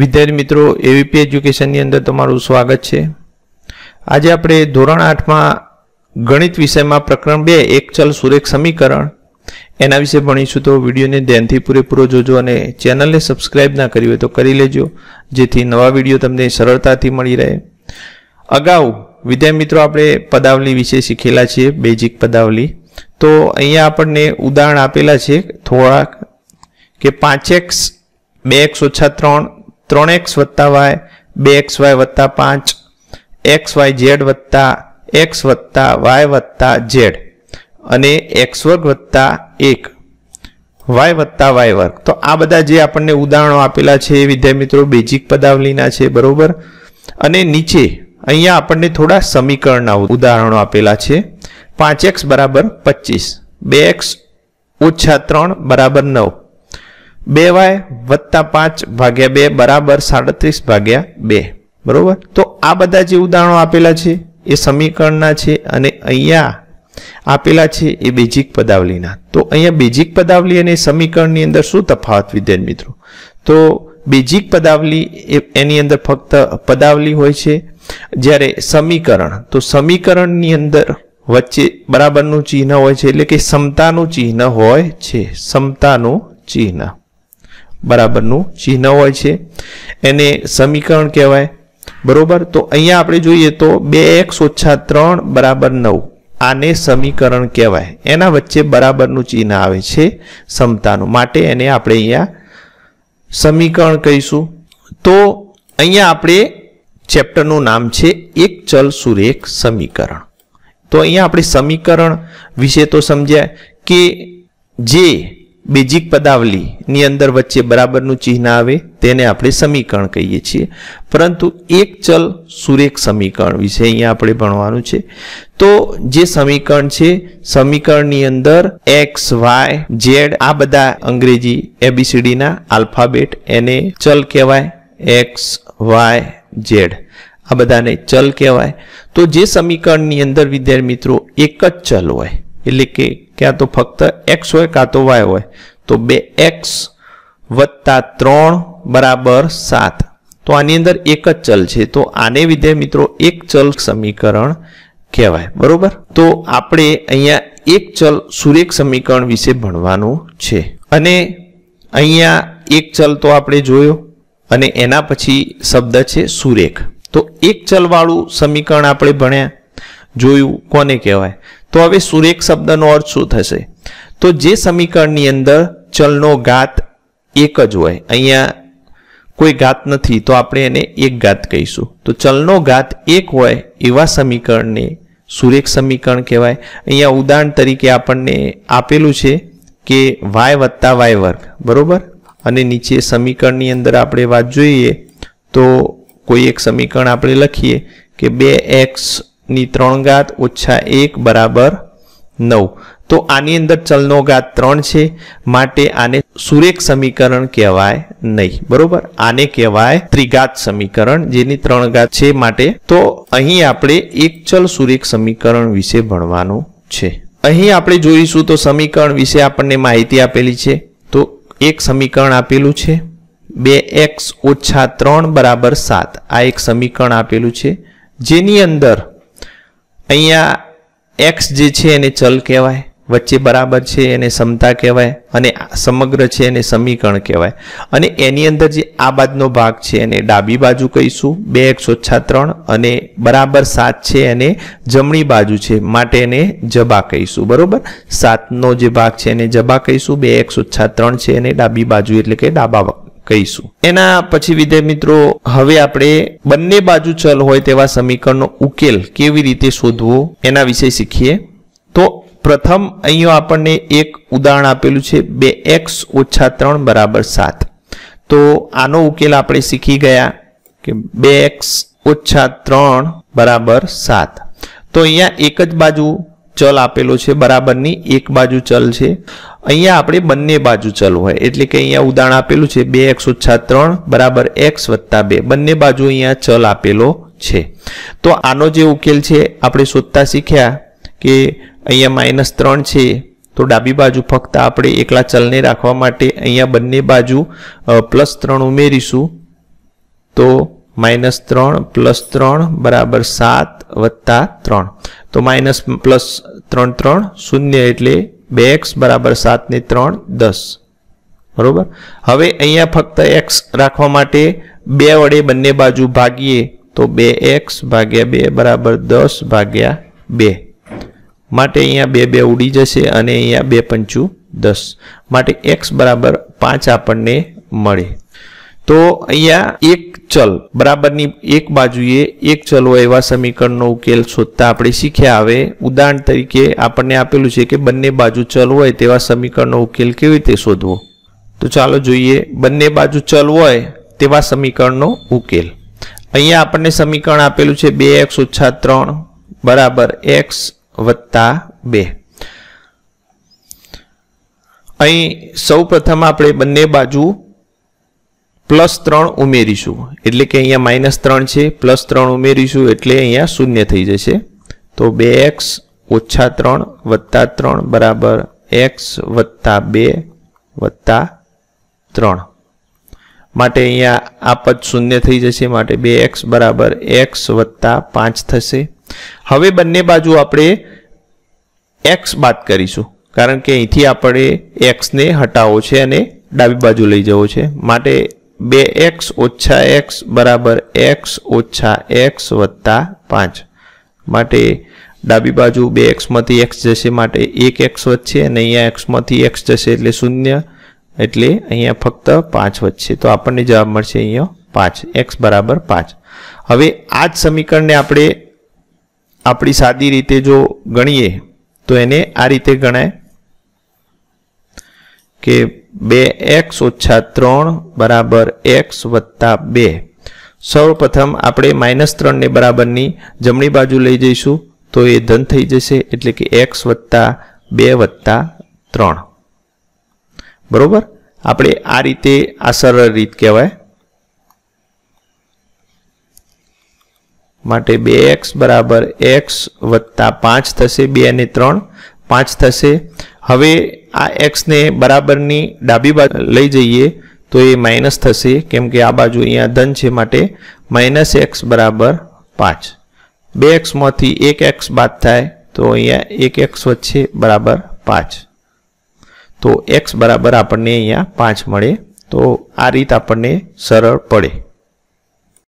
વિદ્યાર્થી મિત્રો એવીપી એજ્યુકેશનની અંદર તમારું સ્વાગત છે આજે આપણે ધોરણ આઠમાં ગણિત વિષયમાં પ્રકરણ બે એક ચલ સુરેખ સમીકરણ એના વિશે ભણીશું તો વિડીયોને ધ્યાનથી પૂરેપૂરો જોજો અને ચેનલને સબસ્ક્રાઈબ ના કરી હોય તો કરી લેજો જેથી નવા વિડીયો તમને સરળતાથી મળી રહે અગાઉ વિદ્યાર્થી મિત્રો આપણે પદાવલી વિશે શીખેલા છીએ બેઝિક પદાવલી તો અહીંયા આપણને ઉદાહરણ આપેલા છે થોડાક કે પાંચ એક્સ બે એક્સ ઓછા ત્રણ ત્રણ એક્સ વત્તા વાય બે એક્સ વાય વત્તા પાંચ એક્સ વાય ઝેડ વત્તા એક્સ વત્તા વાય વત્તા ઝેડ અને એક્સ વર્ગ વત્તા એક વાય વત્તા વાય વર્ગ તો આ બધા જે આપણને ઉદાહરણો આપેલા છે એ વિદ્યાર્થી મિત્રો બેઝિક પદાવલીના છે બરાબર અને નીચે અહીંયા આપણને થોડા સમીકરણના ઉદાહરણો આપેલા છે પાંચ એક્સ બરાબર પચીસ બે એક્સ ઓછા ત્રણ બરાબર નવ બે વાય વત્તા પાંચ ભાગ્યા બે બરાબર સાડત્રીસ ભાગ્યા બે બરાબર તો આ બધા જે ઉદાહરણો આપેલા છે એ સમીકરણના છે અને અહીંયા આપેલા છે એ બેઝિક પદાવલીના તો અહીંયા બેઝિક પદાવલી અને સમીકરણની અંદર શું તફાવત વિદ્યાર્થી મિત્રો તો બેઝિક પદાવલી એની અંદર ફક્ત પદાવલી હોય છે જ્યારે સમીકરણ તો સમીકરણની અંદર વચ્ચે બરાબરનું ચિહ્ન હોય છે એટલે કે સમતાનું ચિહ્ન હોય છે સમતાનું ચિહ્ન બરાબરનું ચિહ્ન હોય છે એને સમીકરણ કહેવાય બરોબર તો અહીંયા આપણે જોઈએ તો બે એક્સ ઓછા ત્રણ બરાબર નવ આને સમીકરણ કહેવાય એના વચ્ચે બરાબરનું ચિહ્ન આવે છે ક્ષમતાનું માટે એને આપણે અહીંયા સમીકરણ કહીશું તો અહીંયા આપણે ચેપ્ટરનું નામ છે એક ચલ સુરેખ સમીકરણ તો અહીંયા આપણે સમીકરણ વિશે તો સમજ્યા કે જે બેઝિક પદાવલીની અંદર વચ્ચે બરાબરનું ચિહ્ન આવે તેને આપણે સમીકરણ કહીએ છીએ પરંતુ એક ચલ સુરેખ સમીકરણ વિશે અહીંયા આપણે ભણવાનું છે તો જે સમીકરણ છે સમીકરણની અંદર એક્સ વાય ઝેડ આ બધા અંગ્રેજી એબીસીડીના આલ્ફાબેટ એને ચલ કહેવાય એક્સ વાય ઝેડ આ બધાને ચલ કહેવાય તો જે સમીકરણની અંદર વિદ્યાર્થી મિત્રો એક જ ચલ હોય એટલે કે ક્યાં તો ફક્ત એક્સ હોય કાં તો વાય હોય તો બે એક્સ વત્તા ત્રણ બરાબર સાત તો આની અંદર એક જ ચલ છે તો આને લીધે મિત્રો એક ચલ સમીકરણ કહેવાય બરોબર તો આપણે અહીંયા એક ચલ સુરેખ સમીકરણ વિશે ભણવાનું છે અને અહીંયા એક ચલ તો આપણે જોયો અને એના પછી શબ્દ છે સુરેખ તો એક ચલવાળું સમીકરણ આપણે ભણ્યા જોયું કોને કહેવાય તો હવે સુરેખ શબ્દનો અર્થ શું થશે તો જે સમીકરણની અંદર ચલનો ઘાત એક જ હોય અહીંયા કોઈ ઘાત નથી તો આપણે એને એક ઘાત કહીશું તો ચલનો ઘાત એક હોય એવા સમીકરણને સુરેખ સમીકરણ કહેવાય અહીંયા ઉદાહરણ તરીકે આપણને આપેલું છે કે વાય વત્તા વાય વર્ગ બરાબર અને નીચે સમીકરણની અંદર આપણે વાત જોઈએ તો કોઈ એક સમીકરણ આપણે લખીએ કે બે એક્સ ની ત્રણ ઘાત ઓછા એક બરાબર નવ તો આની અંદર ચલનો ઘાત ત્રણ છે માટે આને સુરેખ સમીકરણ કહેવાય નહીં બરોબર આને કહેવાય ત્રિઘાત સમીકરણ જેની ત્રણ ઘાત છે માટે તો અહીં આપણે એક ચલ સુરેખ સમીકરણ વિશે ભણવાનું છે અહીં આપણે જોઈશું તો સમીકરણ વિશે આપણને માહિતી આપેલી છે તો એક સમીકરણ આપેલું છે બે એક્સ ઓછા ત્રણ બરાબર સાત આ એક સમીકરણ આપેલું છે જેની અંદર અહીંયા એક્સ જે છે એને ચલ કહેવાય વચ્ચે બરાબર છે એને સમતા કહેવાય અને સમગ્ર છે એને સમીકરણ કહેવાય અને એની અંદર જે આ બાજુનો ભાગ છે એને ડાબી બાજુ કહીશું બે એકસો ત્રણ અને બરાબર સાત છે એને જમણી બાજુ છે માટે એને જબા કહીશું બરાબર સાતનો જે ભાગ છે એને જબા કહીશું બે એકસો ત્રણ છે એને ડાબી બાજુ એટલે કે ડાબા કહીશું એના પછી વિદ્યાર્થી મિત્રો હવે આપણે બંને બાજુ ચલ હોય તેવા સમીકરણનો ઉકેલ કેવી રીતે શોધવો એના વિશે શીખીએ તો પ્રથમ અહીંયા આપણને એક ઉદાહરણ આપેલું છે બે એક્સ ઓછા ત્રણ બરાબર સાત તો આનો ઉકેલ આપણે શીખી ગયા કે બે એક્સ ઓછા ત્રણ બરાબર સાત તો અહીંયા એક જ બાજુ ચલ આપેલો છે બરાબરની એક બાજુ ચલ છે અહીંયા આપણે બંને બાજુ ચલ હોય એટલે કે અહીંયા ઉદાહરણ આપેલું છે બે એક્સ ઓછા ત્રણ બરાબર એક્સ વત્તા બે બંને બાજુ અહીંયા ચલ આપેલો છે તો આનો જે ઉકેલ છે આપણે શોધતા શીખ્યા કે અહીંયા માઇનસ ત્રણ છે તો ડાબી બાજુ ફક્ત આપણે એકલા ચલને રાખવા માટે અહીંયા બંને બાજુ પ્લસ ત્રણ ઉમેરીશું તો માઇનસ ત્રણ પ્લસ ત્રણ બરાબર સાત વત્તા ત્રણ તો માઇનસ પ્લસ ત્રણ ત્રણ શૂન્ય એટલે બે એક્સ બરાબર સાતને ત્રણ દસ બરાબર હવે અહીંયા ફક્ત એક્સ રાખવા માટે બે વડે બંને બાજુ ભાગીએ તો બે એક્સ ભાગ્યા બે બરાબર દસ ભાગ્યા બે માટે અહીંયા બે બે ઉડી જશે અને અહીંયા બે પંચું દસ માટે એક્સ બરાબર પાંચ આપણને મળે તો અહીંયા એક ચલ બરાબરની એક બાજુએ એક ચલ હોય એવા સમીકરણનો ઉકેલ શોધતા આપણે શીખ્યા આવે ઉદાહરણ તરીકે આપણને આપેલું છે કે બંને બાજુ ચલ હોય તેવા સમીકરણનો ઉકેલ કેવી રીતે શોધવો તો ચાલો જોઈએ બંને બાજુ ચલ હોય તેવા સમીકરણનો ઉકેલ અહીંયા આપણને સમીકરણ આપેલું છે બે એક્સ ઓછા ત્રણ બરાબર એક્સ વત્તા બે અહીં સૌ પ્રથમ આપણે બંને બાજુ પ્લસ ત્રણ ઉમેરીશું એટલે કે અહીંયા માઇનસ ત્રણ છે પ્લસ ત્રણ ઉમેરીશું એટલે અહીંયા શૂન્ય થઈ જશે તો બે એક્સ ઓછા ત્રણ વત્તા ત્રણ બરાબર એક્સ વત્તા બે વત્તા ત્રણ માટે અહીંયા આ પદ શૂન્ય થઈ જશે માટે બે એક્સ બરાબર એક્સ વત્તા પાંચ થશે હવે બંને બાજુ આપણે એક્સ બાદ કરીશું કારણ કે અહીંથી આપણે એક્સને હટાવવો છે અને ડાબી બાજુ લઈ જવો છે માટે બે એક્સ ઓછા એક્સ બરાબર એક્સ ઓછા એક્સ વત્તા પાંચ માટે ડાબી બાજુ બે એક્સમાંથી એક્સ જશે માટે એક એક્સ વધશે અને અહીંયા એક્સમાંથી એક્સ જશે એટલે શૂન્ય એટલે અહીંયા ફક્ત પાંચ વધશે તો આપણને જવાબ મળશે અહીંયા પાંચ એક્સ બરાબર પાંચ હવે આ જ સમીકરણને આપણે આપણી સાદી રીતે જો ગણીએ તો એને આ રીતે ગણાય કે બે એક્સ ઓછા ત્રણ બરાબર એક્સ વત્તા બે સૌપ્રથમ આપણે માઇનસ ત્રણને બરાબરની જમણી બાજુ લઈ જઈશું તો એ ધન થઈ જશે એટલે કે એક્સ વત્તા બે વત્તા ત્રણ બરોબર આપણે આ રીતે આ સરળ રીત કહેવાય માટે બે એક્સ બરાબર એક્સ વત્તા પાંચ થશે બે ને ત્રણ પાંચ થશે હવે આ એક્સને બરાબરની ડાબી બાજુ લઈ જઈએ તો એ માઇનસ થશે કેમ કે આ બાજુ અહીંયા ધન છે માટે માઇનસ એક્સ બરાબર પાંચ બે એક્સમાંથી એક એક્સ બાદ થાય તો અહીંયા એક એક્સ વચ્ચે બરાબર પાંચ તો એક્સ બરાબર આપણને અહીંયા પાંચ મળે તો આ રીત આપણને સરળ પડે